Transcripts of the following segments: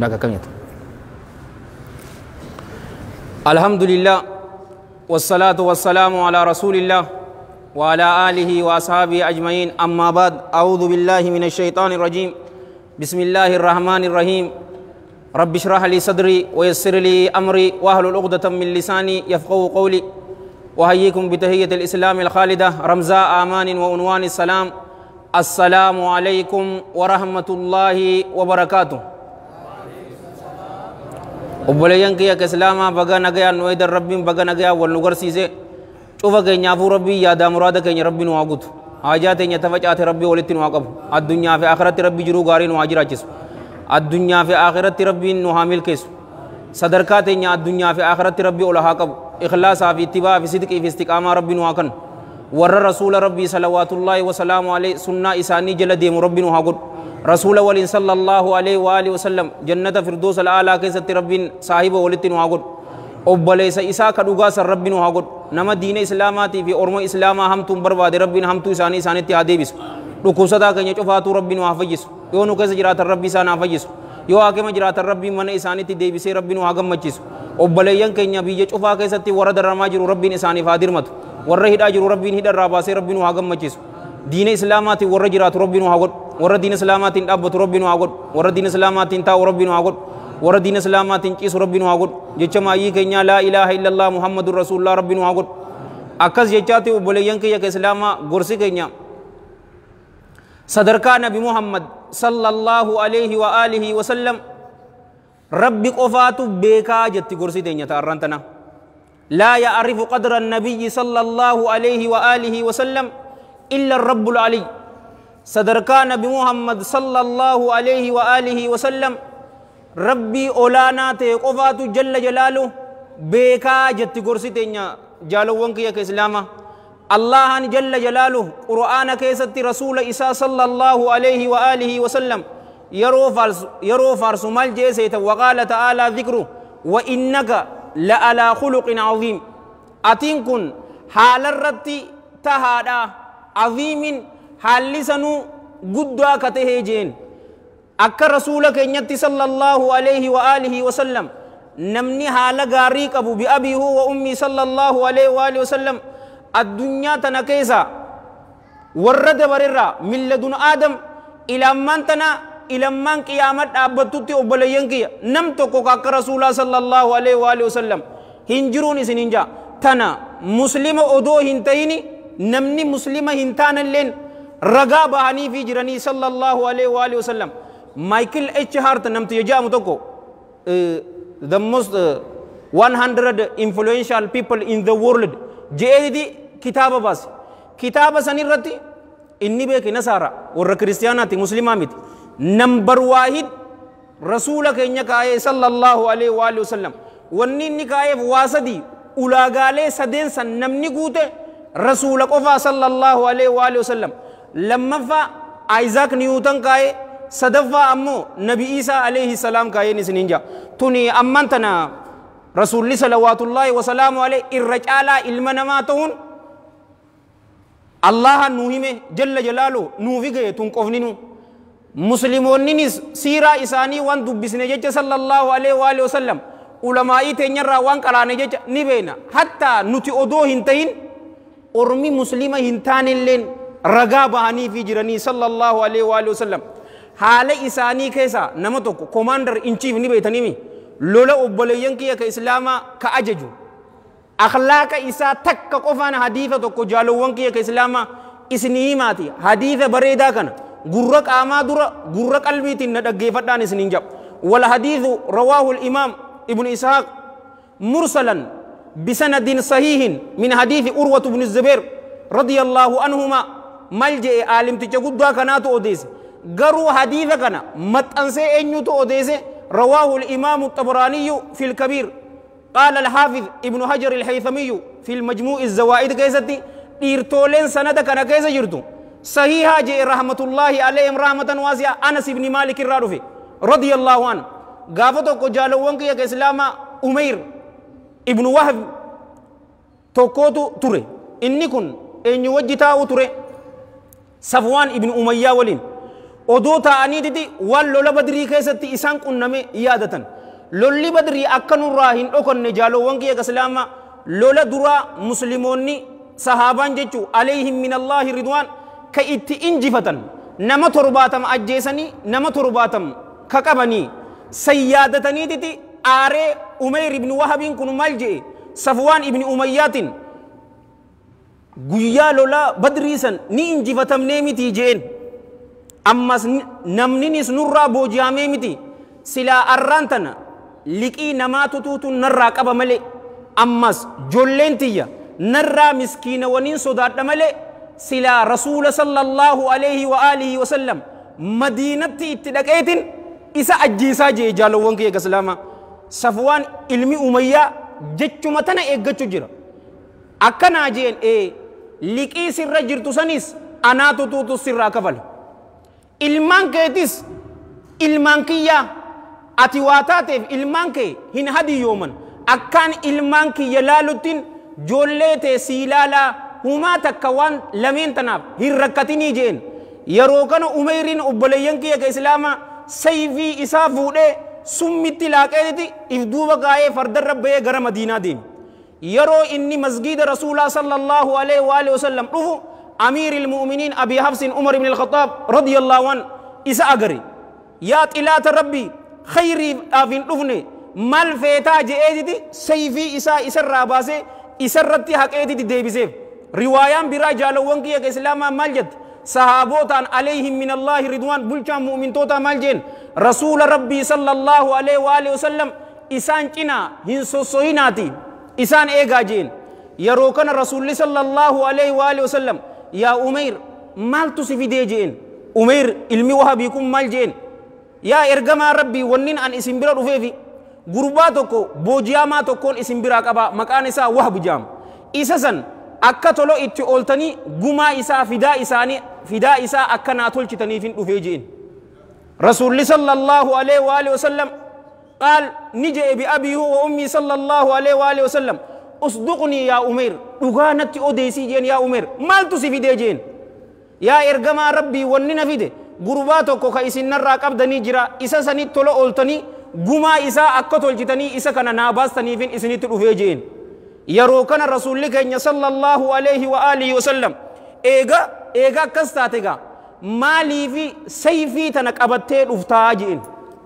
نككنيت الحمد لله والصلاة والسلام على رسول الله وعلى آله وأصحابه أجمعين أما بعد أعوذ بالله من الشيطان الرجيم بسم الله الرحمن الرحيم رب اشرح لي صدري ويسر لي أمري واهل عقدة من لساني يفقه قولي وهيكم بتهية الإسلام الخالدة رمزاء أمان وعنوان السلام السلام عليكم ورحمة الله وبركاته obboleeyyan kiyya ka islaamaa baga nagayaa nu eedan rabbiin baga nagayaa wal nu garsiise cufa keenyaafuu rabbii yaadaa muraada keenya rabbii nu haa gutu haajaa teenya tafacaate rabbii walitti nu haa qabu addunyaa fi akhiratti rabbii jiruu gaarii nu haa jiraachisu addunyaa fi akhiratti rabbiin nu haa milkeessu sadarkaa teenya addunyaa fi akhiratti rabbii ola haa qabu ikhlaasaa fi ittibaa fi sidqii fi istiqaamaa rabbii nu haa kannu ور رسول ربي صلوات الله وسلام عليه سنة إساني جل ديم ربي نوها قد رسول ولين صلى الله عليه وآله وسلم جنة فردوس الآلا كيسة ربي صاحب ولت نوها قد أبليس إسا كدوغا سر ربي نوها قد نما دين إسلاماتي في أرمو إسلاما هم تم برباد ربي هم تو إساني إساني تيادي بس dhukkubsataa keenya cufaatu rabbi nu haa fayyisu yoo nu keessa jiraatan rabbi isaan haa fayyisu yoo haakima jiraatan rabbi mana isaaniitti deebisee rabbi nu haa gammachiisu obboleeyyan keenya biyya cufaa keessatti warra daramaa jiru rabbiin isaaniif haa dirmatu warra hidhaa jiru rabbiin hidharraa baasee rabbiin waa gammachiisu diina islaamaatiin warra jiraatu rabbiin waa godhu warra diina islaamaatiin dhaabbatu rabbiin waa godhu warra diina islaamaatiin taa'u rabbiin waa godhu warra diina islaamaatiin ciisu rabbiin waa godhu jecha maayii keenyaa laa ilaaha illallah muhammadun rasuulillah rabbiin waa godhu akkas jechaati obboleeyyan kiyya ka islaamaa gorsi keenya sadarkaa nabi muhammad sallallahu alayhi wa aalihi wa sallam rabbi qofaatu beekaa jetti gorsi teenya ta'arraan tanaa لا يعرف قدر النبي صلى الله عليه وآله وسلم إلا الرب العلي صدركان بمحمد صلى الله عليه وآله وسلم ربي أولانا تيقفات جل جلاله بيكا جت قرسي تينيا جالو ونكيا كإسلاما الله جل جلاله قرآن كيست رسول إساء صلى الله عليه وآله وسلم يرو فارس, يرو فارس مال جيسيت وقال تعالى ذكره وإنك لألا خلق عظيم أتينكن كن حال الرتي تهادا عظيم حال لسنو قدوا كتهجين جين أكا رسولك ينتي صلى الله عليه وآله وسلم نمني حال غاريك أبو بأبي هو وأمي صلى الله عليه وآله وسلم الدنيا تنكيسا ورد بررا من لدن آدم إلى من تنكيسا ilmaan qiyaamat dhaabbattutti obboleeyyan kiyya nam tokko akka rasuulaa sallallahu alaihi waalihi wasallam hin jiruun isin hin jaa tana muslima odoo hin ta'ini namni muslima hin taanalleen ragaa bahaniifi jiranii sallallahu alaihi waalihi wasallam Michael H. Hart namti jedhamu tokko the most uh, 100 influential people in the world jedhee kitaaba baase kitaaba sanirratti inni beeke nasaara warra kiristiyaanaati muslimaa miti نمبر واحد رسولك إنك صلى الله عليه وآله وسلم wanni inni kaa'eef waa sadii ulaagaalee sadeen san namni guute rasuula qofaa sallallahu alaihi wa wasallam lammaffaa Isaac Newton kaa'e sadaffaa ammoo Nabi Isaa alaihi salaam kaa'een isiniin jaa tuni amman tana rasuulli salawaatullaahi wasalaamu alaihi irra caalaa ilma namaa ta'uun Allaha nuu hime jalla jalaalu nuufi ga'e tun qofni nuu مسلمونينس سيرا إساني وان دبسنا جج صلى الله عليه وآله وسلم علماء تنير وان قراني جج نبينا حتى نتي أدو هنتين أرمي مسلمة هنتان اللين رقا بهاني في جراني صلى الله عليه وآله وسلم حال إساني كيسا نمتوك كوماندر انشيف نبيتني مي لولا أبليين كيا اسلاما كأججو أخلاق إسا تك قفان حديثة تكو جالوان اسلاما كإسلاما ماتي حديثة بريدا كنا غرق آما درى غرق البيت تندقى فدان سنين جب والحديث رواه الإمام ابن إسحاق مرسلا بسند صحيح من حديث أروة بن الزبير رضي الله عنهما ملجئ عالم تجقود كناتو أوديس غرو حديث كنا متأنسي أنيو تو أوديس رواه الإمام الطبراني في الكبير قال الحافظ ابن حجر الحيثمي في المجموع الزوائد كيستي ديرتولين سند كنا كيس جرتو صحيحة جاء رحمة الله عليهم رحمة واسعة أنس بن مالك الرادفي رضي الله عنه قافتو كجالوان كي كإسلام أمير ابن وهب توكوتو تري إني كن إن يوجتاو تري صفوان ابن أمية ولين odoo taa'anii didi waan lola badrii keessatti isaan qunname yaadatan lolli badrii akka nurraa hin dhokanne jaalowwan kiyya islaama lola duraa musliimoonni sahaabaan jechuu alayhim min allaahi ridwaan كإتي إنجفتن نما ترباتم أجيسني نما ترباتم كقبني سيادتني تتي آري أمير بن وهب كن ملجئ صفوان ابن أميات guyyaa lolaa badrii san ni injifatamnee miti jeen ammas namninis nurraa booji'amee miti silaa arraan tana liqii namaa tutuutu narraa qaba malee ammas jolleen tiyya narraa miskiinawaniin sodaadha malee silaa rasuula sallallahu alayhi wa alihi wa sallam madiinatti itti dhaqeetin isa ajjiisaa jee jaalowwan kee gaslaamaa safwaan ilmi umayyaa jechuma tana eeggachu jira akkanaa jeen ee liqii sirra jirtu sanis anaatu tuutu sirraa kafale ilmaan keetis ilmaan kiyyaa ati waa taateef ilmaan kee hin hadii yooman akkaan ilmaan kiyya laaluttiin joollee tee sii laalaa humaa takka waan lameen tanaaf hin rakkatinii jeen yeroo kana umeyriin obboleeyyan kiyya ka islaama sayfii isaa fuudhee summitti laaqeeti if duuba kaa'ee fardarra ba'ee gara madiinaa deeme yeroo inni masgiida rasuulaa sallallahu alaihi wa alihi wasallam dhufu amiir ilmu'miniin abii hafsin umar ibn alkhataab radiyallahu an isa agare yaa xilaata rabbii khayriidhaaf hin dhufne maal feetaa je'eetiti sayfii isaa isarraa baasee isarratti haqeetiti deebiseef روايان براجع جالو ونقية كإسلاما مال جد صحابوتان عليهم من الله رضوان بلچا مؤمن توتا مالجين رسول ربي صلى الله عليه وآله وسلم إسان چنا هنسو سويناتي إسان إيغا جين يروكن رسول صلى الله عليه وآله وسلم يا أمير مال تسفي دي جين أمير علمي وهبيكم مال جين يا إرغما ربي ونين أن اسم برا رفيفي غرباتوكو بوجياما اسم برا كبا مكان إسا وهب جام إسا akka tolo itti ooltanii gumaa isaa fidaa isaanii fidaa isaa akka naa tolchitaniif hin dhufee je'in rasuulli sallallahu alaihi wa alihi wasallam qaal ni je'e bi'abihi wa ummii sallallahu alaihi wa alihi wasallam usduqnii yaa umeer dhugaa natti odeysii jeen yaa umeer maaltu si fidee jeen yaa ergamaa rabbii wanni na fide gurbaa tokko ka isinarraa qabdanii jira isa sanit tolo ooltanii gumaa isaa akka tolchitanii isa kana naa baastaniifin isinitti dhufee jeen yeroo kana rasuulli keenya sallallahu alaihi wa alihi wasallam eega eega akkas taate gaa maaliifi sayfii tana qabattee dhuftaa je'in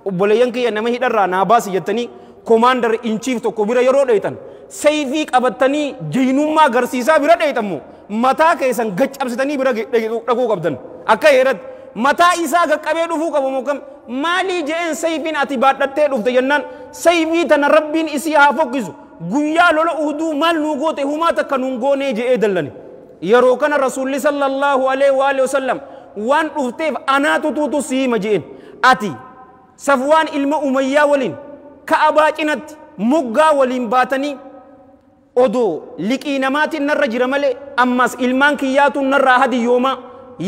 obboleeyyan kiyya nama hidharraa naa baasi jettanii komaandar inchiif tokko bira yeroo dheeytan sayfii qabattanii jeenummaa agarsiisaa bira dheeytamu mataa keessan gaccabsitanii bira dhaquu qabdan akka heeratti mataa isaa gaqqabee dhufuu qabu mukam maalii je'een sayfiin ati baadhattee dhufte jennaan sayfii tana rabbiin isii haa fokkisu guyyaa lola uuduu maal nuu goote humaa takka nuun goonee je'ee dallani yeroo kana rasuulli sallallahu alaihi wa alihi wasallam waan dhufteef anaatu tuutu siima je'een ati safwaan ilma umayyaa waliin ka'abaa cinatti moggaa waliin baatanii odoo liqii namaatiin narra jira malee ammas ilmaan kiyyaatu narraa hadi yoomaa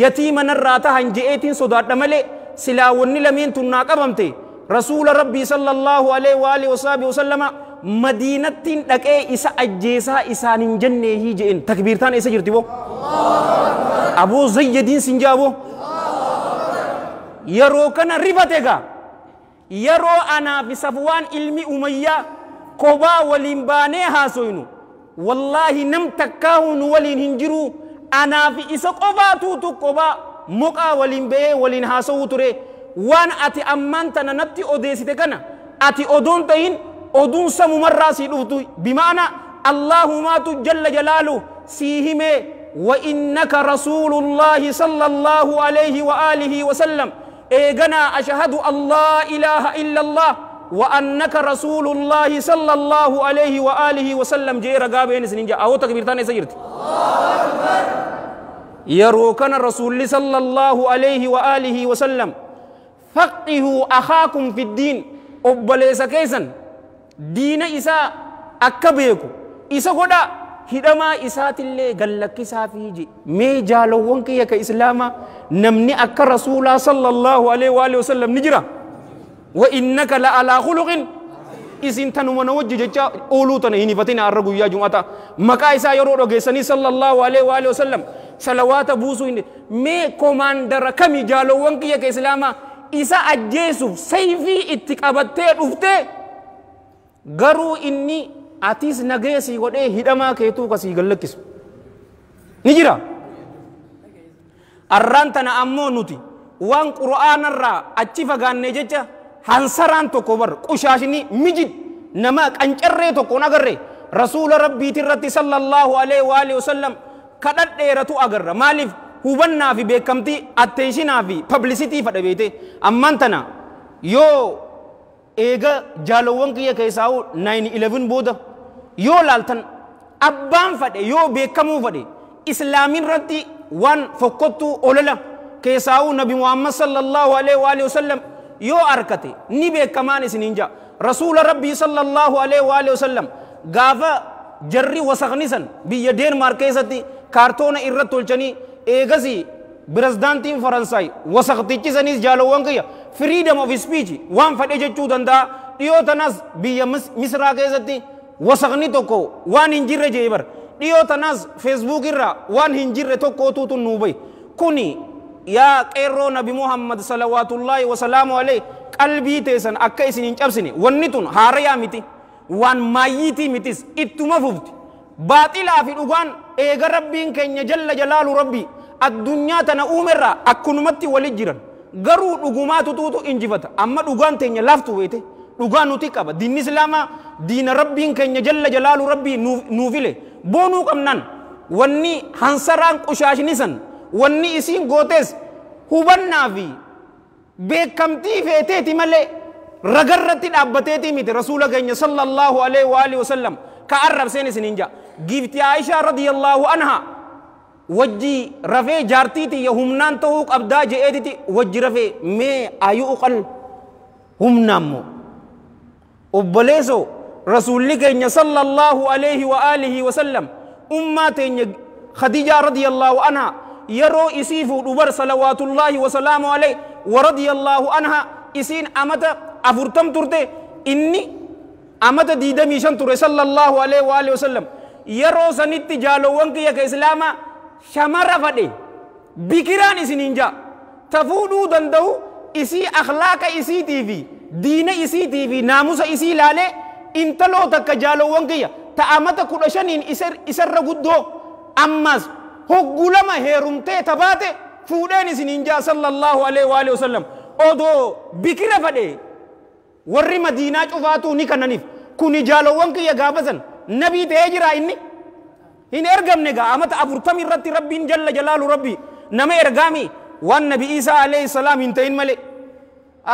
yatiima narraa tahan je'eetiin sodaadha malee silaa wanni lameen tunnaa qabamte rasuula rabbii sallallahu alaihi wa alihi wasaabii wasallama madiinattiin dhaqee isa ajjeesaa isaanin jenneehii je'en takbirtaan isa jirti boo aboo zayyadiin sin yeroo kana rifate gaa yeroo anaaf safwaan ilmi umayyaa kobaa waliin baanee haasoynu wallaahi nam takkaahu nu waliin hin jiru anaaf isa qofaatuutu kobaa moqaa waliin ba'ee waliin haasa'uu ture waan ati ammaan tana natti odeessite kana ati odoon ta'in أدونس ممرا سيدوفتو بمعنى اللهمات جل جلاله سيهم وإنك رسول الله صلى الله عليه وآله وسلم إيغنا أشهد الله إله إلا الله وأنك رسول الله صلى الله عليه وآله وسلم جي رقابين سننجا أو تكبيرتان سيرت الله أكبر يروكن الرسول صلى الله عليه وآله وسلم فقهوا أخاكم في الدين أبليس كيسن diina isaa akka beeku isa godhaa hidhamaa isaatillee gallakkisaafi je mee jaalawwan kiyya ka islaamaa namni akka rasuulaa sallallahu alaihi wa alihi wasallam ni jira wa innaka la alaa khuluqin isin tanuma na wajji jecha ooluu tana hin hifatina har'a guyyaa jum'ata maqaa isaa yeroo dhageessanii sallallahu alaihi wa alihi wasallam salawaata buusuu hin mee komaandara kami jaalawwan kiyya ka islaamaa isa ajjeesuuf sayfii itti qabattee dhuftee garuu inni atiis nagee sii godhee hidhamaa keetuu kasii gallakkisu ni jira arraan tana ammoo nuti waan qura'aanarraa achi fagaannee jecha hansaraan tokko bar qushaashini mijid nama qancarree tokkoon agarre rasuula rabbiitirratti sallallahu alaihi wa alihi wasallam kadhadheeratu agarra maaliif hubannaa fi beekamtii attenshinaa fi pablisitii fadha ammaan tana yoo ega eega jaalawwan kiyya keessaa 911 booda yoo laaltan abbaan fadhe yoo beekamuu fadhe Islamin irratti waan fokotu olala keessaa nabi muhammad sallallahu alaihi wa wasallam yo arkate ni beekamaan isiniin jaa rasuula rabbii sallallahu alaihi wa wasallam gaafa jarri wasaqnisan biyya deenmaark keessatti kaartoona irratti tolchanii eegas pirezidaantiin faransaay wasaqtichisanis jaalawwan kiyya freedom of speech waan fedhe jechuu danda'a dhiyoo tanas biyya misraa keessatti wasaqni tokko waan hin jirre jee bar dhiyoo tanas feesbuuk irra waan hin jirre tokkootu tun nuu bahe kuni yaa qeerroo nabi muhammad salawaatullaahi wasalaamu alee qalbii teessan akka isin hin cabsine wanni tun haarayaa miti waan maayyitii mitis ittuma fufti baaxilaa fi dhugaan eega rabbiin keenya jalla jalaalu rabbi addunyaa tana uumerraa akkunumatti walit jiran garuu dhugumaatu tuutu injifata amma dhugaan teenya laaftu beete dhugaa nuti qaba diinni islaamaa diina rabbiin keenya jalla jalaalu rabbii nuu file boonuu qabnaan wanni hansaraan qushaashinisan wanni isiin gootes hubannaa fi beekamtii feeteeti malee ragarratti dhaabbateeti miti rasuula keenya sallallahu alaihi wa alihi wasallam ka arrabseen isiniin jaa gifti aishaa radiyallaahu anhaa وجي رفي جارتي يا همنان توك أبدا جئتي وجي رفي مي أيو أقل همنامو وبليسو رسول إن صلى الله عليه وآله وسلم أمتين خديجة رضي الله عنها يرو إسيفو دبر صلوات الله وسلامه عليه ورضي الله عنها إسين أمتا أفرتم ترتي إني أمتا ديدميشن شن صلى الله عليه وآله وسلم يرو سنتي جالوان يا إسلاما shamarra fadhe bikiraan isiniin jaa tafuudhuu danda'u isii akhlaaqa isiitii fi diina isiitii fi naamusa isii ilaalee intaloo takka jaalowwan kiyya ta'amata kudha shaniin isarra guddoo ammas hoggulama heerumtee tabaate fuudheen isiniin jaa sallallahu alaihi wa alihi wasallam odoo bikira fadhe warri madiinaa cufaatu ni kannaniif kuni jaalowwan kiyya gaafasan nabii ta'ee jira inni هنا ارغم نجا امت ابرتمي رتي ربي جل جلاله ربي نما ارغامي والنبي عيسى عليه السلام انتين ملي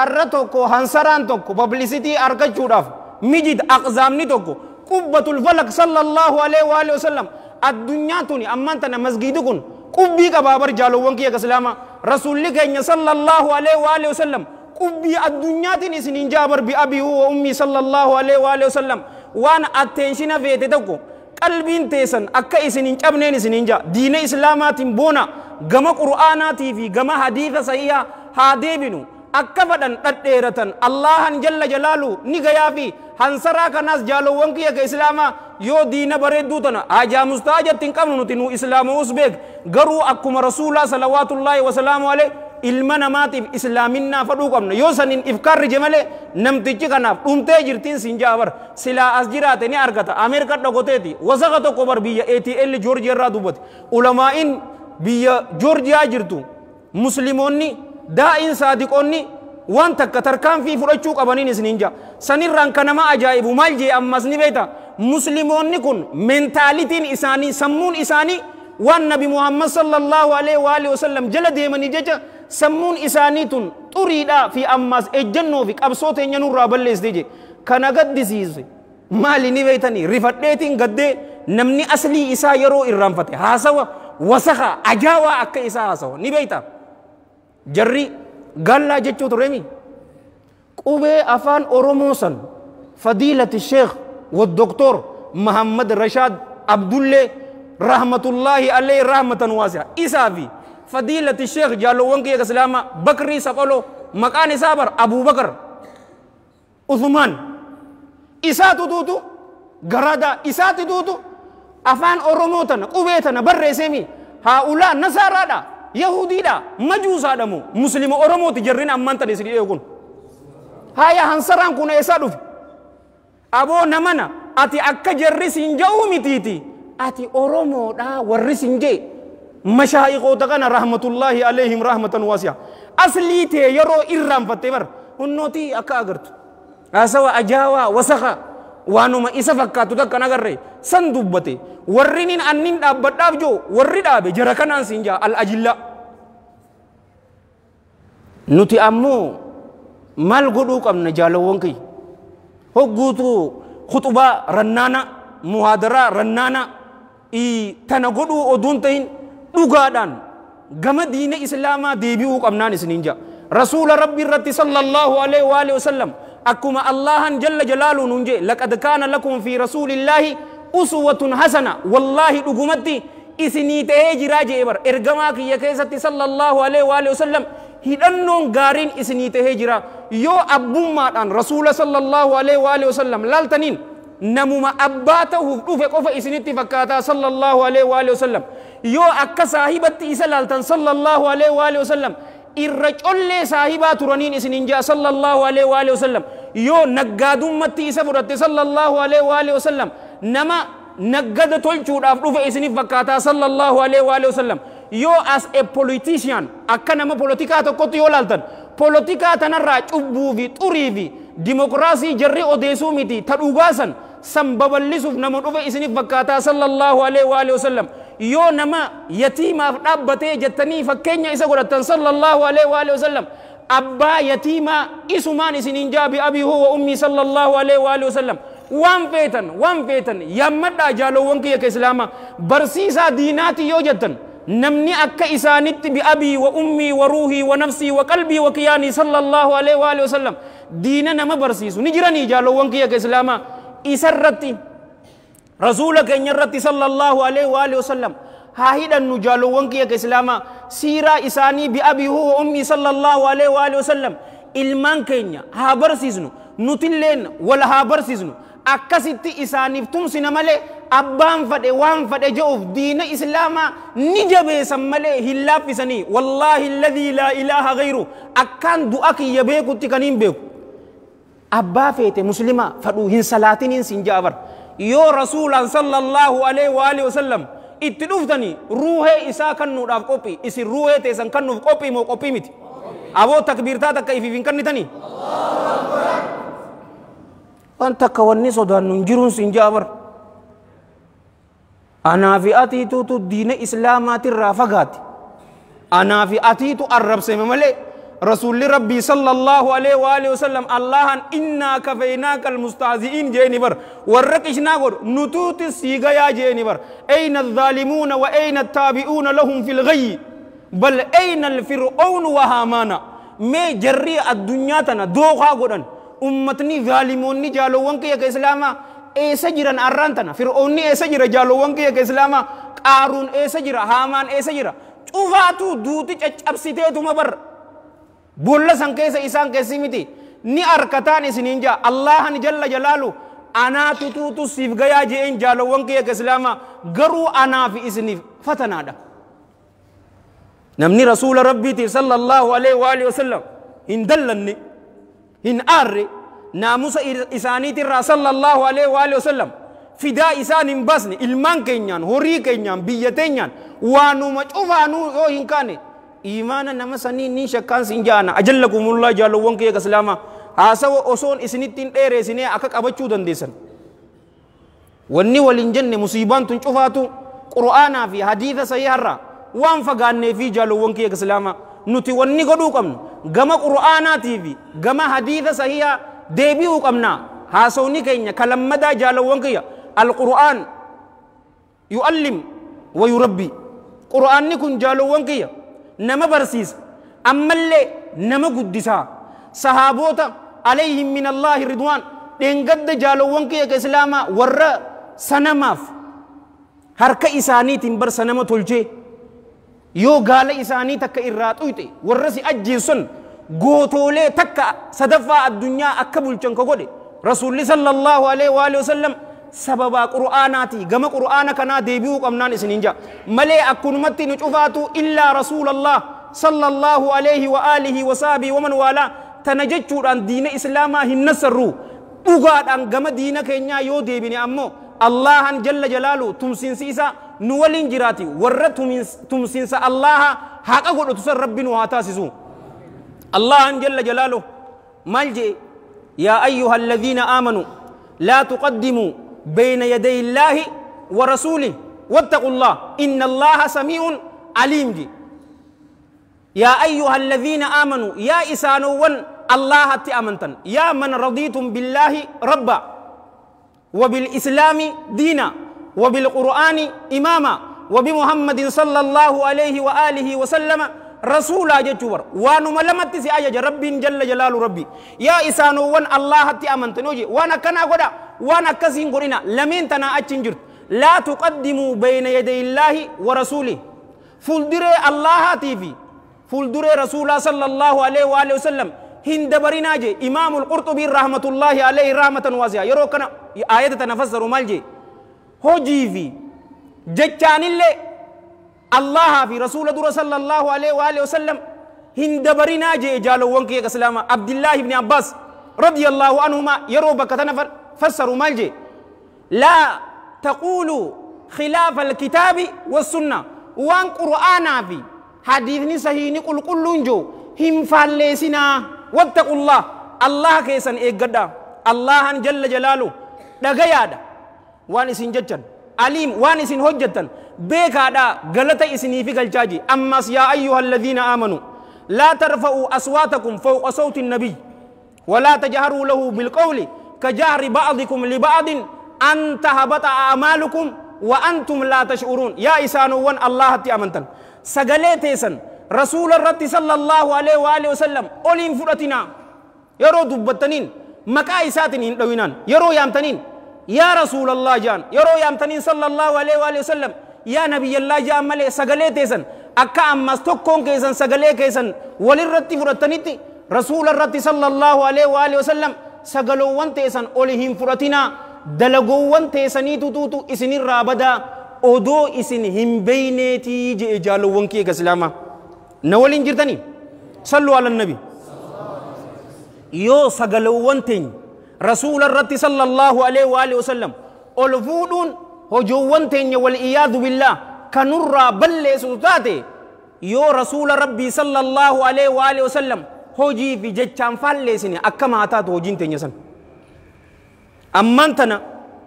ارتوكو هنسران توكو ببليسيتي ارك چوداف ميجيد اقزامني توكو قبة الفلك صلى الله عليه واله وسلم الدنيا توني امانتا مسجدكن قبي كبابر جالو ونكي كسلاما رسول لك ان صلى الله عليه واله وسلم قبي الدنيا تني سنين جابر بابي وامي صلى الله عليه واله وسلم وان اتنشنا فيتي توكو qalbiin teessan akka isin hin cabneen isin hin jaa diina islaamaatiin boona gama qura'aanaatii fi gama hadiisa sayyaa haa deebinu akka fadhan dhadheeratan allahan jalla jalaalu ni gayaa fi hansaraa kanaas jaalowwan kiyya ka islaamaa yoo diina bareedduu tana hajaa mustaajatti hin qabnu nuti nu islaama'uus beek garuu akkuma rasuulaa salawaatullaahi wasalaamu alayhi ilma namaatiif islaaminaa fadhuu qabna yoo sanin ifkaarrije malee namtichi kanaaf dhumtee jirtiin siin jaabar silaa as jiraate ni argata ameerikaa dhagoteeti wasaqa tokko bar biyya ATL Joorjiyaa irraa dubbate ulamaa'in biyya Joorjiyaa jirtu muslimoonni daa'iin saadiqoonni waan takka tarkaanfii fudhachuu qabaniin isiniin jaa sanirraan kanama ajaa'ibu maal jee ammas ni beekta muslimoonni kun mentaalitiin isaanii sammuun isaanii waan nabi muhammad sallallahu alaihi wa alihi wasallam jala deemanii jecha sammuun isaanii tun xuriidhaa fi ammaas ejjannoo fi qabsoo teenya nurraa balleessite je kana gaddisiise maali ni beeytanii rifadheetiin gaddee namni aslii isaa yeroo irraanfate haasawa wasaqa ajaawaa akka isaa haasawa ni beeyta jarri gaallaa jechuu turemi qubee afaan oromoo san fadiilati sheekh والدكتور محمد رشاد عبد الله رحمة الله عليه رحمة واسعة إسافي فضيلة الشيخ جالو ونكي كسلامة بكري سفلو مكان سابر أبو بكر عثمان إسات دوتو غرادا إسات دوتو أفان أوروموتن قويتن بر سيمي هؤلاء نصارى دا يهودي دا مجوسا دمو مسلم أورومو تجرين أمان تنسل يكون هيا هنسران كنا إسادو أبو نمنا أتي أكا جرسين جاومي تيتي أتي أورومو دا ورسين جي مشايخ كان رحمة الله عليهم رحمة واسعة أصلي تي يرو إرام فتبر ونوتي أكا أغرت أسوا أجاوا وسخا ما إسا فكاتو تكنا نغرر سندوبتي ورنين أنين دابت داب جو ورر دابي جركنا سنجا الأجلة نوتي أمو مال قدو قمنا جالو وانكي هو قوتو خطبة رنانا مهادرة رنانا إي تنقلو أدونتين dhugaadhaan gama diina islaamaa deebi'uu qabnaan isiniin jaa rasuula rabbi irratti sallallahu alaihi wa alihi wasallam akkuma allahan jalla jalaaluun hun jee laqad kaana lakum fi rasuulillaahi uswatun hasana wallaahi dhugumatti isinii ta'ee jiraa jee bar ergamaa kiyya keessatti sallallahu alaihi wa alihi wasallam hidhannoon gaariin isinii ta'ee jira yoo abbummaadhaan rasuula sallallahu alaihi wa alihi wasallam laaltaniin namuma abbaa ta'uuf dhufe qofa isinitti fakkaataa sallallahu alaihi wa sallam yoo akka saahibatti isa laaltan sallallahu alaihi wa sallam irra collee saahibaa turaniin isinin jaa sallallahu alaihi wa sallam yoo naggaadumatti isa fudhatte sallallahu alaihi wa sallam nama naggada tolchuudhaaf dhufe isiniif fakkaataa sallallahu alaihi wa sallam yoo as a politician akka nama polotikaa tokkotti yoo laaltan polotikaa tanarraa cubbuu fi xurii fi dimokiraasii jarri odeessuu miti ta dhugaasan san baballisuuf nama dhufe isiniif fakkaataa sallallahu alaihi wa alihi wasallam yoo nama yatiimaaf dhaabbatee jettanii fakkeenya isa godhattan sallallahu alaihi wa alihi wasallam abbaa yatiimaa isumaan isiniin jaabi abiihu wa ummii sallallahu alaihi wa alihi wasallam waan feetan waan feetan yaammadhaa jaalowwan kiyya ka islaamaa barsiisaa diinaati yoo jettan نمني أكا إسانت بأبي وأمي وروحي ونفسي وقلبي وكياني صلى الله عليه وآله وسلم ديننا ما برسيسو نجرني جالو وانكي يا إسلاما isarratti rasuula keenya irratti sallallahu alaihi wa alihi wasallam haa hidhannu jaalowwan kiyya ka islaamaa siiraa isaanii bi'abii huwa ummii sallallahu alaihi wa alihi wasallam ilmaan keenya haa barsiisnu nutilleen wala haa barsiisnu akkasitti isaaniif tumsina malee abbaan fadhe waan fadhe je'uuf diina islaamaa ni jabeessan malee hin laaffisanii wallaahi alladhii laa ilaaha gayru akkaan du'a kiyya beekutti kan hin beeku أبا فيت مسلمة فدوهن سلاتين سنجا أبر يو رسولا صلى الله عليه وآله وسلم itti dhuftani ruuhee isaa kannuudhaaf qophii isin ruuhee teessan kannuuf qophii moo qophii miti aboo takbiirtaa takka ifiif hin kannitanii waan takka wanni sodaannu hin jiruun sin jaabar anaa fi atiituutu diina islaamaatirraa fagaate anaa fi atiitu arrabseme malee رسول ربي صلى الله عليه وآله وسلم الله إنا كفيناك المستعزئين جيني بر ورقشنا قر نتوت السيغيا جيني بر أين الظالمون وأين التابعون لهم في الغي بل أين الفرعون وهامانا مي جري الدنيا تنا دوخا قرن أمتني ظالموني جالوان كيا كإسلاما إيسا جيران أران تنا فرعوني إيسا جالو جالوان كيا كإسلاما قارون إيسا جيرا هامان إيسا جيرا شوفاتو دوتي چچبسيتي تما مبر بولا سان كيسا إسان كيسي متي ني أركتان إسنين جا الله جل جلاله أنا تتوتو سيف غيا جئين جالو وانكي كسلاما غرو أنا في إسنين فتنا دا نمني رسول ربي تي صلى الله عليه وآله وسلم إن دلني إن أري ناموس إساني ترى صلى الله عليه وآله وسلم fidaa isaan hin baasne ilmaan keenyaan horii keenyaan biyya teenyaan waanuma cufaanuu yoo imana nama sanii nin shakkaan sin jalo ajalla kumullaa jaalawwan kiyya kaslaamaa haasawa osoon isinittiin dheere isinee akka qabachuu dandeessan wanni waliin jenne musiibaan tun cufaatu qura'aanaa fi hadiisa sayyaarraa waan fagaannee fi jaalawwan kiyya kaslaamaa nuti wanni godhuu qabnu gama qura'aanaatii tv gama hadiisa sayyaa deebi'uu qabnaa haasawni kalamada jalo jaalawwan kiyya alqura'aan yu'allim wa yurabbi qura'aanni kun jaalawwan kiyya نما برسيس أما اللي نما قدسا صحابوتا عليهم من الله رضوان دينقد جالو وانكي كإسلاما ورّا سنماف هركا إساني تنبر سنما تلجي يو قال إساني تكا إرات أويتي ورّسي أجي سن قوتولي تكا صدفة الدنيا أكبل چنكو قولي رسول صلى الله عليه وآله وسلم sababaa qura'aanaati gama qura'aana kanaa deebi'uu qabnaan isiniin jaa malee akkunumatti nu cufaatu illaa rasuulallah sallallahu alayhi wa alihi wa saabii waman waalaa tana jechuudhaan diina islaamaa hin nassarruu dhugaadhaan gama diina keenyaa yoo deebine ammoo allahan jalla jalaalu tumsiinsi isaa nu waliin jiraati warra tumsiinsa allaha haqa godhatu san rabbi nu haa taasisu allahan jalla jalaalu maal jee yaa ayyuha alladhiina aamanuu laa tuqaddimuu بين يدي الله ورسوله واتقوا الله إن الله سميع عليم دي يا أيها الذين آمنوا يا إسانوون الله تأمنتن يا من رضيتم بالله ربا وبالإسلام دينا وبالقرآن إماما وبمحمد صلى الله عليه وآله وسلم رسول رسولا جتوبر وانو ملمت سي اجا ربي جل جلاله ربي يا إسانو وان الله تي امنت نوجي وانا كنا غدا وانا كسين غورينا لمن تنا أچن جرت لا تقدموا بين يدي الله ورسوله فلدر الله تيفي فلدر رسول صلى الله عليه واله وسلم هند جي امام القرطبي رحمه الله عليه رحمه واسعه يروكنا ايه تنفسر مالجي هوجي في جتان الله الله في رسول الله صلى الله عليه وآله وسلم هند برينا جي جالو ونكي اسلام عبد الله بن عباس رضي الله عنهما يرو بكتنا فسروا مالجي لا تقولوا خلاف الكتاب والسنة وان قرآن في حديث نسهيني قل قل نجو هم فالسنا واتقوا الله الله كيسن ايقدا الله جل جلاله دغيادا وان سنجتن عليم وان سن بكادا غلطة إسني في قلجاجي أما يا أيها الذين آمنوا لا ترفعوا أصواتكم فوق صوت النبي ولا تجهروا له بالقول كجهر بعضكم لبعض أن تهبط أعمالكم وأنتم لا تشعرون يا وان الله تأمنتن سقلي رسول الرد صلى الله عليه وآله وسلم أولين فرتنا يرو دبتنين مكا إساتنين لوينان يرو يامتنين يا رسول الله جان يرو يامتنين صلى الله عليه وآله وسلم yaa nabiyyallaa ja'an malee sagalee teessan akka ammas tokkoon keessan sagalee keessan walirratti fudhatanitti rasuula irratti sallallahu alaihi wa alihi wasallam sagaloowwan teessan oli hin fudhatinaa dalagoowwan teessaniitu tuutu isinirraa badaa odoo isin hin beyneetii jee jaalowwan kiyya islaamaa na waliin jirtanii sallu ala nabi yoo sagaloowwan teenya rasuula irratti sallallahu alaihi wa alihi wasallam ol fuudhuun هجوان تيني والإياذ بالله كنرى بل سوتاتي يو رسول ربي صلى الله عليه وآله وسلم هجي في جتشان فالليسني أكما هاتات هجين تيني سن أمانتنا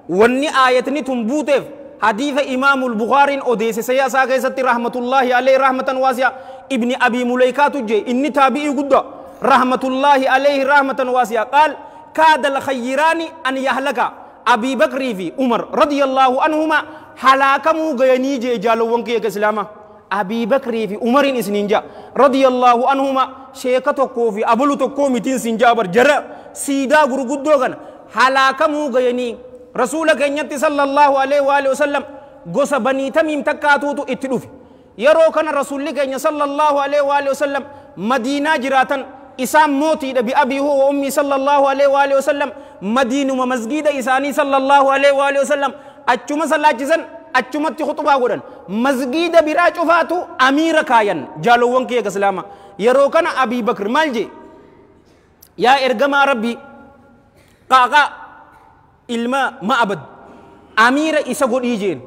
وني آيتني تنبوتف حديث إمام البخاري أوديس سياسة كيسة رحمة الله عليه رحمة واسعة ابن أبي مليكات جي إني تابعي قد رحمة الله عليه رحمة واسعة قال كاد الخيران أن يهلكا أبي بكر في عمر رضي الله عنهما هلاكم غيني جالو ونكي كسلاما أبي بكر في عمر إسنجا رضي الله عنهما شيكة تقوفي أبلو تقوم تين سنجابر جرى سيدا غرو غن هلاكم غيني رسولك ينتي صلى الله عليه وآله وسلم غس بني تميم تكاتوتو اتلوفي يرو كان رسولك صلى الله عليه وآله وسلم مدينة جراتن إسام موتي دبي أبي هو وأمي صلى الله عليه وآله وسلم مدينة ومسجد إساني صلى الله عليه وآله وسلم أتشم صلى جزن أتشم خطبة غدن مسجد برا أفاتو أمير كاين جالوون كي كسلاما يروكنا أبي بكر مالجي يا إرجما ربي قاقا إلما ما أبد أمير إسا قديجين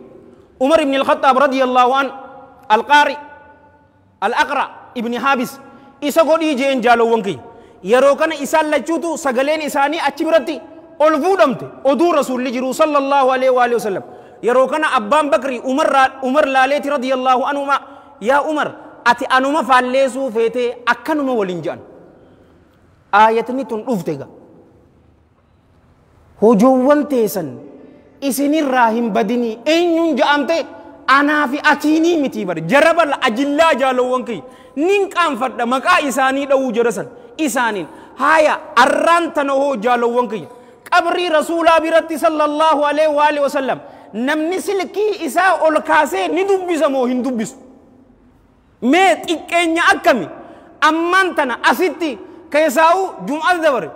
عمر بن الخطاب رضي الله عنه القارئ الأقرأ ابن حابس isa godhii jeen jaalowwan kiyya yeroo kana isaan lachuutu sagaleen isaanii achi biratti ol fuudhamte oduu rasuulli jiru sallallahu alaihi wa sallam yeroo kana abbaan bakri umar laaleeti radiyallahu anhuma yaa umar ati anuma faalleesuu feetee akkanuma waliin je'an aayatni tun dhufte ga hojoowwan teessan isinirraa hin badinii eenyuun ja'amte anaa fi atiinii mitii bare jarabal ajillaa jaalowwan kiyya ninqaanfadha maqaa isaanii dha'uu jedha san isaaniin haya arraan tana hoo jaalowwan kiyya qabrii rasuulaa biratti sallallahu alaihi wa alihi wasallam namni silkii isaa ol kaasee ni dubbisa moo hin dubbisu mee xiqqeenya akkami ammaan tana asitti keessaa'u jum'aas dabare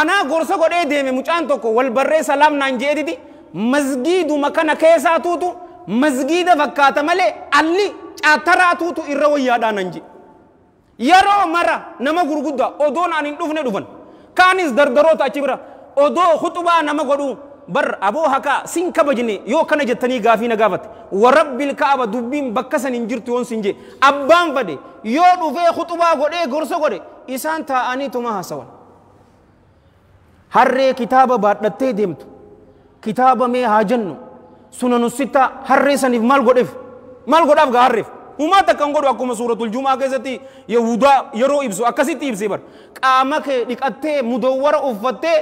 anaa gorsa godhee deeme mucaan tokko wal barree salaam naan je'etiti masgiiduma kana keessaa tuutu masgiida fakkaata malee alli tuutu irra wayyaadhaanan je yeroo mara nama gurguddaa odoon anin hin dhufne dhufan kaanis dardaroota achi bira odoo kutubaa nama godhuu bar aboo hakaa sin kabajne yoo kana jettanii gaafii na gaafate warabbil kaaba dubbiin bakka san hin jirtu yoon sin je abbaan fade yoo dhufee kutubaa godhee gorsa godhe isaan taa'anii tuma haasawan harree kitaaba baadhattee deemtu kitaaba mee haa jennu suna nussitaa harree saniif maal godheef maal godhaaf gaarreef uumaa takkan godhu akkuma suuratul jumaa keessatti yahudaa yeroo ibsu akkasitti ibsee bar qaama kee dhiqattee mudawwara uffattee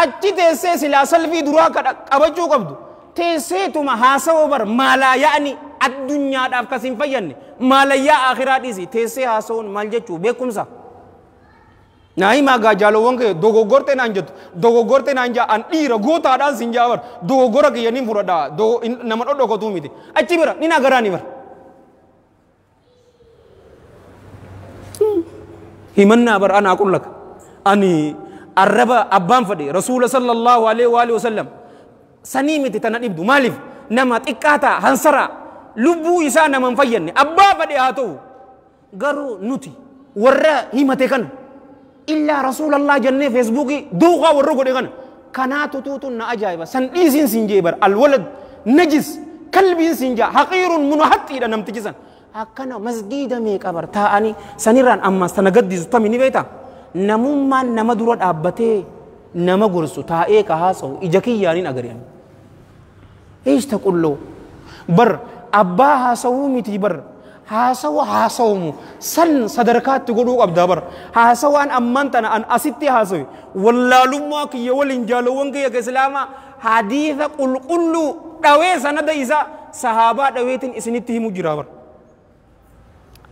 achi teessee silaa salfii duraa qabachuu qabdu teesseetuma haasawoo bar maalaa yaa'ni addunyaadhaaf kas hin fayyanne maalayyaa akhiraa dhiisi teessee haasawoon maal jechuu beekumsa Naayimaa jaalawwan kee dogoggorte naan jettu dogoggorte naan jaa an dhiira gootaadhaan siin jaabar dogoggora kiyya ni fudhadhaa nama dhodhokotuu miti achi bira ni naa garaa ni bara. Himannaa bara anaa qullaka ani arraba abbaan fadhe rasuula sallallahu alaihi wa sallam sanii miti tana dhibdu maaliif nama xiqqaataa hansaraa lubbuu isaa nama hin fayyanne abbaa fadhe haa ta'u garuu nuti warra himate kana. إلا رسول الله جنة فيسبوكي دوغا ورقو ديغن كانت توتن أجايبا سنئيسين سنجيبر الولد نجس كلب سنجا حقير منحط إلى نمتجسا أكنا مسجد ميكابر تاني سنيران أما سنقد زتامي نبيتا نموما نمدرات أبتي نما غرسو تائي كهاسو إجاكي يانين أغريان إيش تقول له بر أباها سومي تجبر haasawa haasawumu san sadarkaatti godhuu qabdaa bara haasawaan ammaan tana an asitti haasawe wallaalummaa kiyya waliin jaalawwan kiyya ka islaamaa hadiisa qulqulluu dhawee sanada isaa sahaabaa dhaweetiin isinitti himu jira bara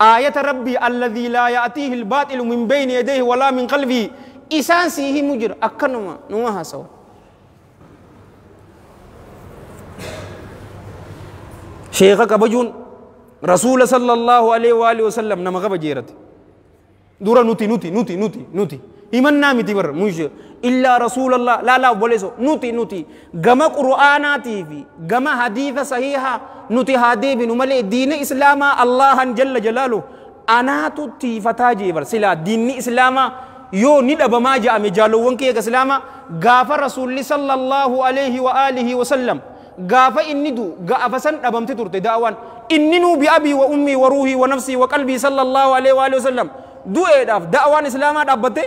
aayata rabbii alladhii laa ya'tiihi albaaxilu min bayni yadayhi walaa min qalbihi isaan sii himu jira akkanuma numa haasawa sheeka kabajuun رسول صلى الله عليه وآله وسلم نما غبا جيرت دورا نوتي نوتي نوتي نوتي نوتي إيمان نامي تبر موش إلا رسول الله لا لا بوليسو نوتي نوتي غما قرآناتي تيفي غما حديث صحيحة نوتي هادي بن ملي دين إسلام الله جل جلاله أنا تتي فتاجي بر سلا دين إسلام يو ni dhabamaa ja'ame jaalowwan kee eega islaama gaafa rasuulli sallallahu alaihi wa alihi wa غافا إني دو غافا سن أبمت ترت داوان إني نو بأبي وأمي وروحي ونفسي وقلبي صلى الله عليه وآله وسلم دو إداف دعوان إسلام دابته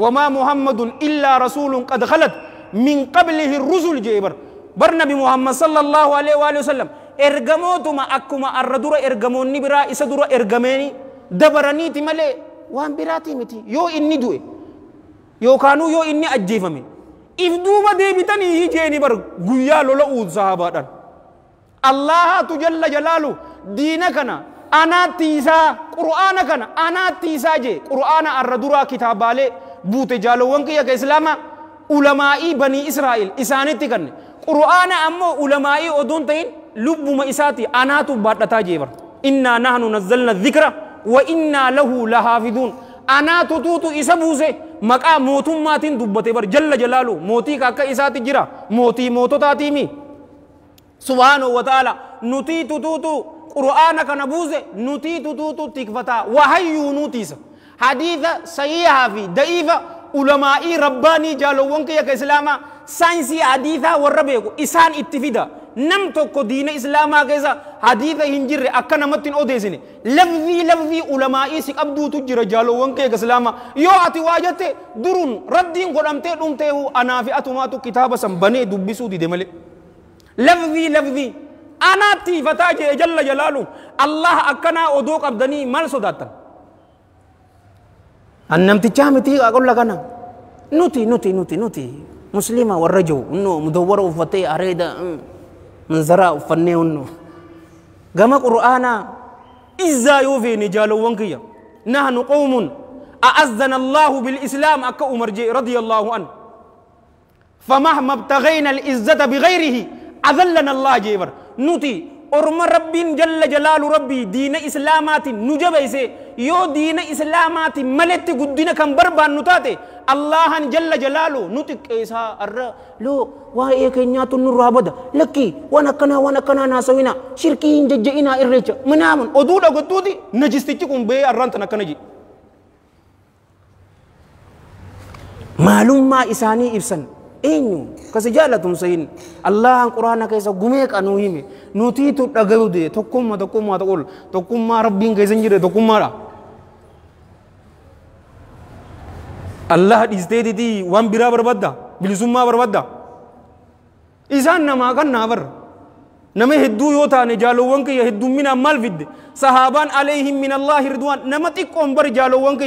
وما محمد إلا رسول قد خلت من قبله الرسل جيبر برنبي محمد صلى الله عليه وآله وسلم إرغموت ما أكما أردور إرغمون نبرا إسدور إرغميني ergameeni dabaraniiti وان براتي متي يو yoo inni يو yookaanuu يو inni أجيفمي if duuba deebitanii hijeeni bar guyyaa lola uut sahabaadhaan allahatu jalla jalaalu diina kana anaatti isaa qur'aana kana anaatti isaa jee qur'aana arra duraa kitaabaalee buute jaalowwan kiyya ka islaama ulamaa'ii banii israa'il isaanitti kanne qur'aana ammoo ulamaa'ii oduun ta'in lubbuma isaati anaatu baadhataa jee bar innaa nahnu nazzalna dhikra wa innaa lahu lahaafiduun anaatu tuutu isa buuse maqaa mootummaatiin dubbatee bar jalla jalaalu mootii akka isaati jira mootii moototaatiimi subhaanahu wa ta'ala nutii tutuutu qura'aana kana buuse nutii tutuutu tikfataa wahayyuu nutiisa hadiisa sayyihaa fi da'iifa ulamaa'i rabbaanii jaalowwan kiyya ka islaamaa saayinsii hadiisaa warra beeku isaan itti fida nam tokko diina islaamaa keessa hadiisa hin jirre akka namatti hin odeessine lafzii lafzii ulamaa'ii si qabduutu jira jaalowwan kee islaama yoo ati waa jette durun raddiin godhamtee dhumtee anaa fi atumaatu kitaaba san banee dubbisuu dide malee lafzii lafzii anaatti ifataa jee jalla jalaalu allah akkanaa odoo qabdanii maal sodaattan annamtichaa miti qolla kana nuti nuti nuti nuti muslima warra jiru mudawwara uffatee areeda. Mm. من زراء فنيونو كما قرآنا إذا يوفي نجالو ونكيا نحن قوم أعزنا الله بالإسلام أكا عمر رضي الله عنه فمهما ابتغينا العزة بغيره أذلنا الله جيبر نوتي أرم رب جل جلال ربي دين إسلامات نجبئسي يو دين إسلامات ملت قدنا كم بربان نتاتي الله جل جلاله نتك إيسا الر لو واي كنيات النور عبدا لكي وانا كنا وانا كنا ناسوينا شركين ججئنا الرجع منامن أدولا قدودي نجستيكم بي الرانتنا كنجي معلوم ما إساني إبسن eenyu kasijaalatuun sayin allahan quraana keessa gumee qanuuhime nutiitu dhagayude tokkummaa tokkummaa ta'ul tokkummaa rabbiin keessan jire tokkummaadha الله ديستي دي دي وان برا بربدا بلزوما بربدا إنسان نما كان نابر نما هدو يوتا نجالو وانك يهدو من أمال فيد صحابان عليهم من الله رضوان نما تقوم بر جالو وانك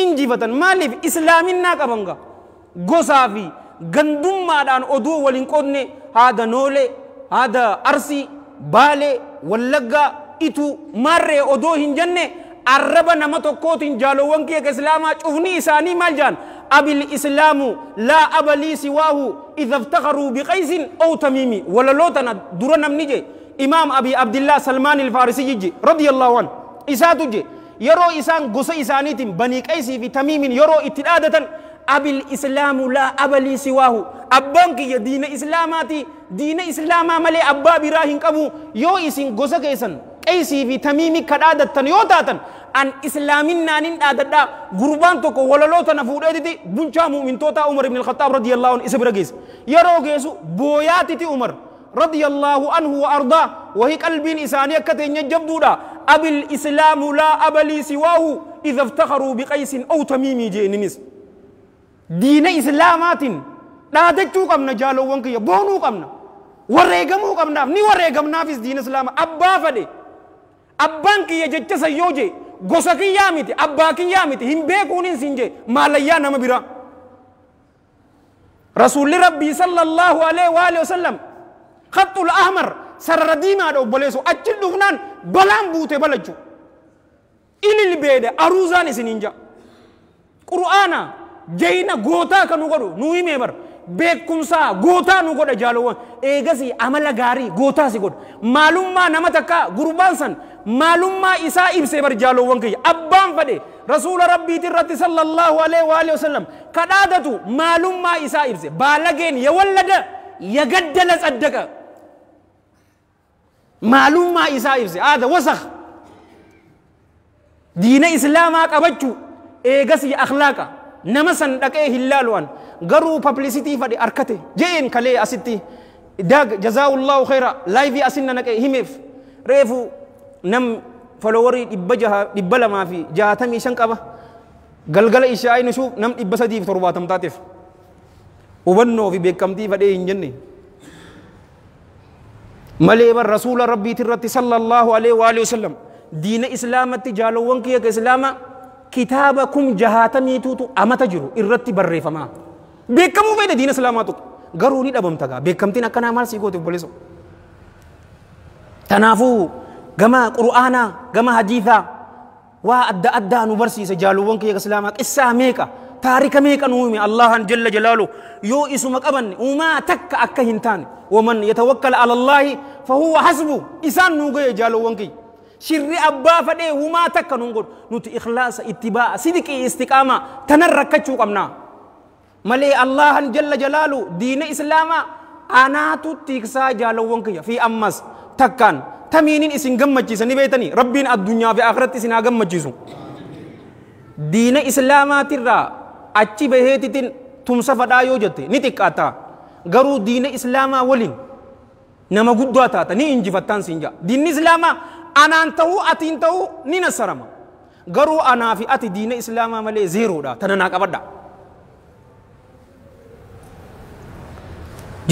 إنجي فتن مالف إسلامنا كبنغا غصافي غندم مادان أدو ولنقودن هذا نولي هذا أرسي بالي ولقا إتو مرة أدو هنجنة عربا نمتو كوتين جالو ونكي islaamaa cufni isaanii maal jaan أبي الإسلام لا ابلي سواه إذا افتخروا بقيس أو تميمي ولا لوتنا درنم نجي إمام أبي عبد الله سلمان الفارسي جي رضي الله عنه إساتو جي يرو إسان قصة إسانيتم بني قيس في تميم يرو اتدادة أبي الإسلام لا ابلي سواه أبانك يا دين إسلاماتي دين إسلاما ملي أبا براهن كبو يو إسين قصة كيسن qeysii fi tamiimi ka dhaadattan yoo taatan an islaamin naanin dhaadadhaa gurbaan tokko walaloo tana fuudheetiti buncaa mu'mintootaa umar ibn alkhattaab radiyallahu anhu isa bira geesse yeroo geessu booyaatiti umar رضي الله عنه وأرضاه وهي قلب إنساني كتين يجبدودا أبي الإسلام لا أبا لي سواه إذا افتخروا بقيس أو تميمي جينينيس دين إسلامات لا دجو قمنا جالو وانك يبونو قمنا ورقمو قمنا ني ورقمنا في دين إسلام أبا فدي abbaan kiyya jecha sayyoo jee gosa kiyyaa miti abbaa kiyyaa miti hin beekuunin sin jee maalayyaa nama bira rasuulli rabbii sallallahu alaihi wa alihi wasallam khaxul ahmar sarara diimaadha obboleessu achi dhufnaan balaan buute balachu ilil beede aruuzaan isiniin jaa qur'aana jayna gootaa kan nu godhu nu himee bara beekumsaa gootaa nu godha jaalowwan eegasii amala gaarii gootaa si godha maalummaa nama takkaa gurbaan san maalummaa isaa ibsee barjaalowwan kiyya abbaan fadhe rasuula rabbiiti irratti sallallahu alaihi wa alihi wasallam kadhaadatu maalummaa isaa ibse baalageen ya wallada ya gaddala saddaqa maalummaa isaa ibse aada wasakh diina islaamaa qabachuu eegas ya akhlaaqa nama san dhaqee hin laalu'an garuu pablisitii fadhe arkate je'een kalee asitti daag jazaa'ullahu khayra laayivii asinna naqee himeef reefuu nam folowarii dhibba jaha dhibba lamaa fi jaatamii shan qaba galgala ishaa'ii nushuuf nam dhibba sadii fi torbaatamtaateef hubannoo fi beekamtii fadhee hin jenne malee bar rasuula rabbiiti irratti sallallahu alaihi wa alihi wasallam diina islaamatti jaalowwan kiyya ka islaama kitaaba kum jahaatamiituutu amata jiru irratti barreeffamaa beekamuu fedhe diina islaamaa tokko garuu ni dhabamta gaa beekamtiin akkanaa maal sii goote obboleessa tanaafuu جما قرآنا جما حديثا وأدى أدى نبرسي سجالوون كي إسلاما قصة ميكا تاريخ ميكا نومي الله جل جلاله يو اسمك أبن وما تك أكهنتان ومن يتوكل على الله فهو حسبه إسان نوغي جالوون كي shirri abbaa fadhee humaa takka nun godhu nuti ikhlaasa itti ba'a sidiqii istiqaamaa tanan rakkachuu qabna malee allahan jalla jalaalu diina islaamaa anaatu tiiksaa jaalawwan kiyya fi ammas takkaan tamiinin isin gammachiisanii beetanii rabbiin addunyaa fi akhiratti isin haa gammachiisu diina islaamaatirraa achi baheetitiin tumsa fadhaa yoo jette ni xiqqaata garuu diina islaamaa waliin nama guddaa taata ni injifattaan siin jaa diinni islaamaa anaan ta'uu atiin ta'uu ni nasarama garuu anaa fi ati diina islaamaa malee zeeroodha tana naa qabadha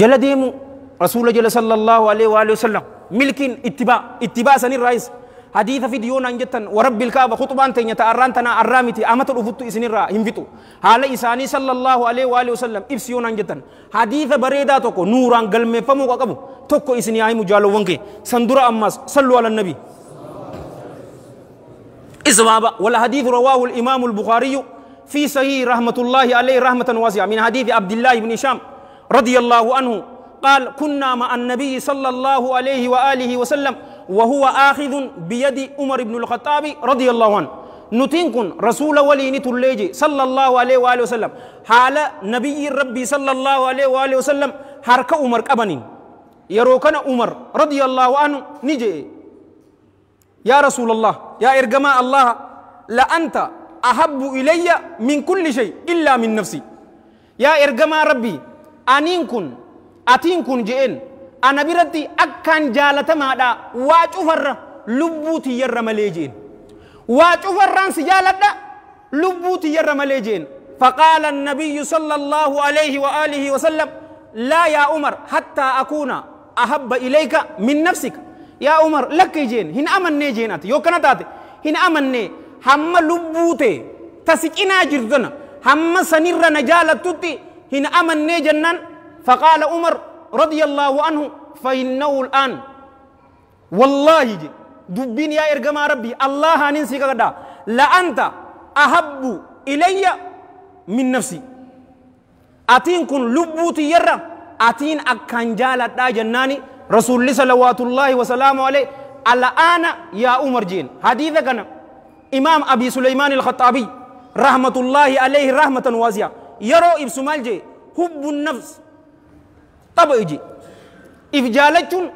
jala deemu rasuula jala sallallahu alaihi wa alihi wa sallam ملك اتباع اتباع سن رئيس حديث في ديونا جتن ورب الكعبة خطبة أنت يتأران تنا أرامتي أمت الأفت إسن را هنفتو حال إساني صلى الله عليه وآله وسلم إبسيونا جتن حديث بريدا توكو نوران قلمة فمو قبو توكو اسني آي مجالو ونكي سندر أماس صلوا على النبي إسبابا والحديث رواه الإمام البخاري في صحيح رحمة الله عليه رحمة واسعة من حديث عبد الله بن شام رضي الله عنه قال كنا مع النبي صلى الله عليه وآله وسلم وهو آخذ بيد عمر بن الخطاب رضي الله عنه نتنكن رسول ولي تلجي صلى الله عليه وآله وسلم حال نبي ربي صلى الله عليه وآله وسلم حرك عمر كبنين يروكن عمر رضي الله عنه نجي يا رسول الله يا إرجماء الله لأنت أحب إلي من كل شيء إلا من نفسي يا إرجماء ربي أنينكن atiin kun je'een ana biratti akkaan jaalatamaadha waa cufarra lubbuu tiyyarra malee je'een waa cufarraan si jaaladha lubbuu tiyyarra malee je'een فقال النبي صلى الله عليه وآله وسلم لا يا عمر حتى أكون أحب إليك من نفسك يا عمر لك جين هنا أمن جينات يو كنا تاتي هنا أمن هم لبوتي تسكينا جردنا هم سنير نجالت تتي هنا أمن جنن فقال عمر رضي الله عنه فإنه الآن والله جي دبين يا إرجما ربي الله هننسي كذا لا أنت أحب إلي من نفسي أتين كن لبوتي يرى أتين أكان جالت جناني رسول الله صلوات الله وسلامه عليه أنا يا عمر جين حديثة كان إمام أبي سليمان الخطابي رحمة الله عليه رحمة واسعة يرى إبسمال جي حب النفس xaba iji if jaalachuun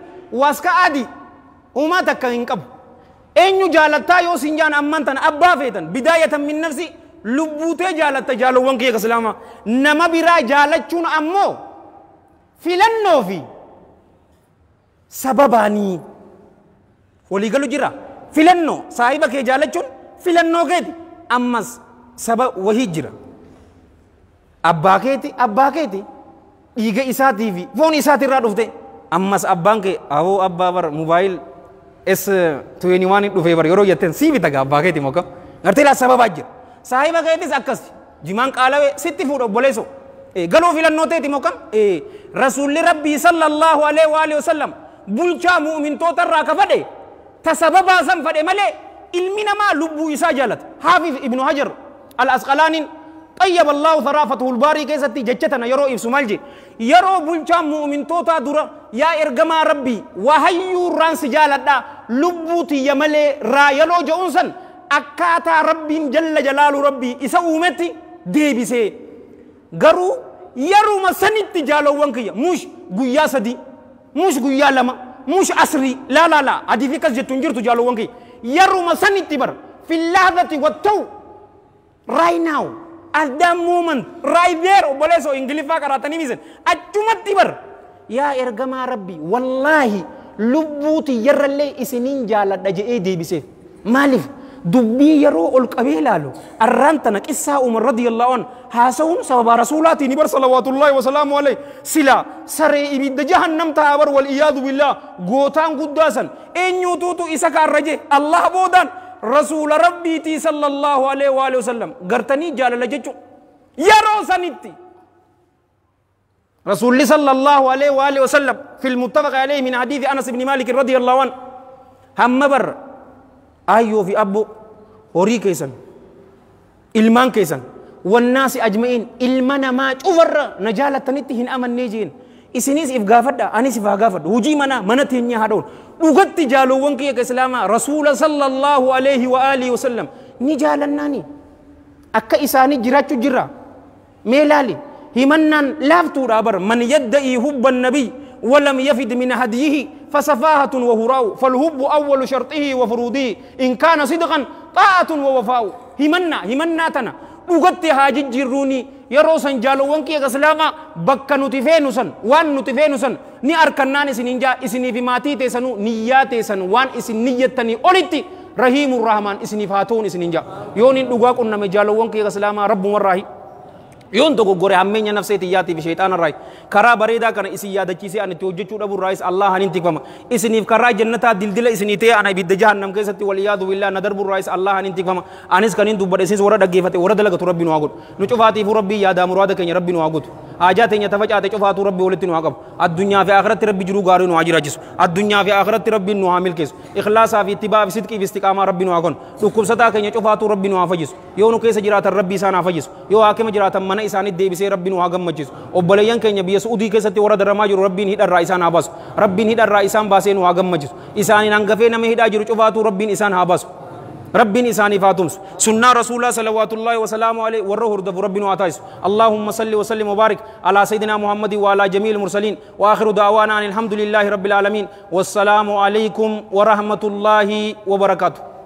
waska adi uumaa takka hin qabu eenyu jaalattaa yoo sin jaan amman tan abbaa feetan bidaayatan min nafsi lubbuutee jaalatta jaalowwan kiyya kaslaamaa nama biraa jaalachuun ammoo filannoo fi sababaanii waliigalu jira filannoo saahiba kee jaalachuun filannoo keeti ammas saba wahii jira abbaa keeti abbaa keeti dhiiga isaatii fi foon isaatirraa dhufte ammas abbaan kee awoo abbaa bar mobaayil s tuweeni waan dhufee bar yeroo jetteen sii bitaga abbaa keeti mokka gartee laa sababaa jira saahiba keetis akkas jimaan qaalawee sitti fuudha obboleesso galuu filannoo teeti mokka rasuulli rabbii sallallahu alaihi wa alihi wasallam bulchaa mu'mintootarraa ka fadhe ta sababaa san fadhe malee ilmi namaa lubbuu isaa jaalata haafiif ibnu hajar al asqalaaniin طيب الله ثرافته الباري كيستي جتتنا يرو إبسو مالجي yeroo bulchaan mu'mintootaa dura yaa ergamaa rabbii wahayyuu irraan si jaaladhaa lubbuu tiyya malee raayaloo je'uun san akkaataa rabbiin jalla jalaalu rabbii isa uumetti deebisee garuu yeruma sanitti jaalowwan kiyya muush guyyaa sadii muush guyyaa lama muush asrii laa laa laa adii fi kas jettuun jirtu jaalowwan kiyya yeruma sanitti bara fi lahdati watta'u right now at that moment right there obboleessa ingiliffaa qaraatanii miisan achumatti bar yaa ergamaa rabbi wallaahi lubbuu tiyyarrallee isiniin jaaladha je'ee deebise maaliif dubbii yeroo ol qabee laalu arraan tana qissaa umar radiyallahu an haasa'uun sababa rasuulaatiin bar salawaatullaahi wasalaamu alayhi sila saree ibidda jahannam ta'a bar wal iyaadu billaa gootaan guddaa san eenyutuutu isa kaarra je allah boodaan رسول ربي تي صلى الله عليه وآله وسلم غرتني جال لججو يرو سنتي رسول الله صلى الله عليه وآله وسلم في المتفق عليه من حديث أنس بن مالك رضي الله عنه هم بر أيو في أبو هوري كيسن إلمان كيسن والناس أجمعين إلمان ما أفر نجالة تنتهن أمن نيجين إسنيس إفغافت أنيس إفغافت وجي منا منتهن يهدون dhugatti jaalowwan kiyya ka islaamaa rasuula sallallahu alaihi wa alihi wasallam ni jaalannaani akka isaanii jiraachu jirra mee laali himannaan laaftuudha bar man yadda'ii hubba nabiy ولم يفد من هديه فسفاهة وهراء فالهب أول شرطه وفروضه إن كان صدقا طاعة ووفاء همنا همنا تنا لغت هاجج الروني yeroo san jaalowwan kiyya islaamaa bakka nuti feenu san waan nuti feenu san ni arkannaan isin isiniif maatii teessanuu niyyaa teessan waan isin niyyattanii olitti rahiimu rahmaan isiniif haa ta'uun isin hin jaa yoon hin dhugaa qunname jaalowwan kiyya islaamaa rabbumarraahi yoon tokko gore hammeenya nafsee tiyyaatii fi sheexaan irraa karaa bareedaa kana isin yaadachiisee ani itti hojjechuu dhabu irraas Allah hanin tikfama isiniif karaa jannataa dildila isinii ta'e ana ibidda jahannam keessatti waliyaadu billaa na darbu irraas Allah hanin tikfama anis kanin dubbadhe isinis warra dhaggeeffate warra dalagatu rabbi nu haa godhu nu cufaatiif rabbi yaadaa muraada keenya rabbi nu haa godhu haajaa teenya tafacaate cufaatu rabbi walitti nu haa qabu addunyaa fi akhiratti rabbi jiruu gaarii nu haa jiraachisu addunyaa fi akhiratti rabbiin nu haa milkeessu ikhlaasaa fi ittibaa fi sidqii fi istiqaamaa rabbi nu haa gonu dhukkubsataa keenya cufaatu rabbi nu haa fayyisu yoo nu keessa jiraatan rabbi isaan haa fayyisu yoo haakima jiraatan mana isaaniit deebisee rabbi nu haa gammachiisu obboleeyyan keenya biyya su'udii keessatti warra daramaa jiru rabbiin hidharraa isaan haa baasu rabbiin hidharraa isaan baasee nu haa gammachiisu isaaniin hangafee nama hidhaa jiru cufaatu rabbiin isaan haa baasu ربنا إساني فاتمس سنة رسول الله صلى الله وسلامه عليه وره هردف ربنا واتايس اللهم صل وسلم وبارك على سيدنا محمد وعلى جميع المرسلين وآخر دعوانا الحمد لله رب العالمين والسلام عليكم ورحمة الله وبركاته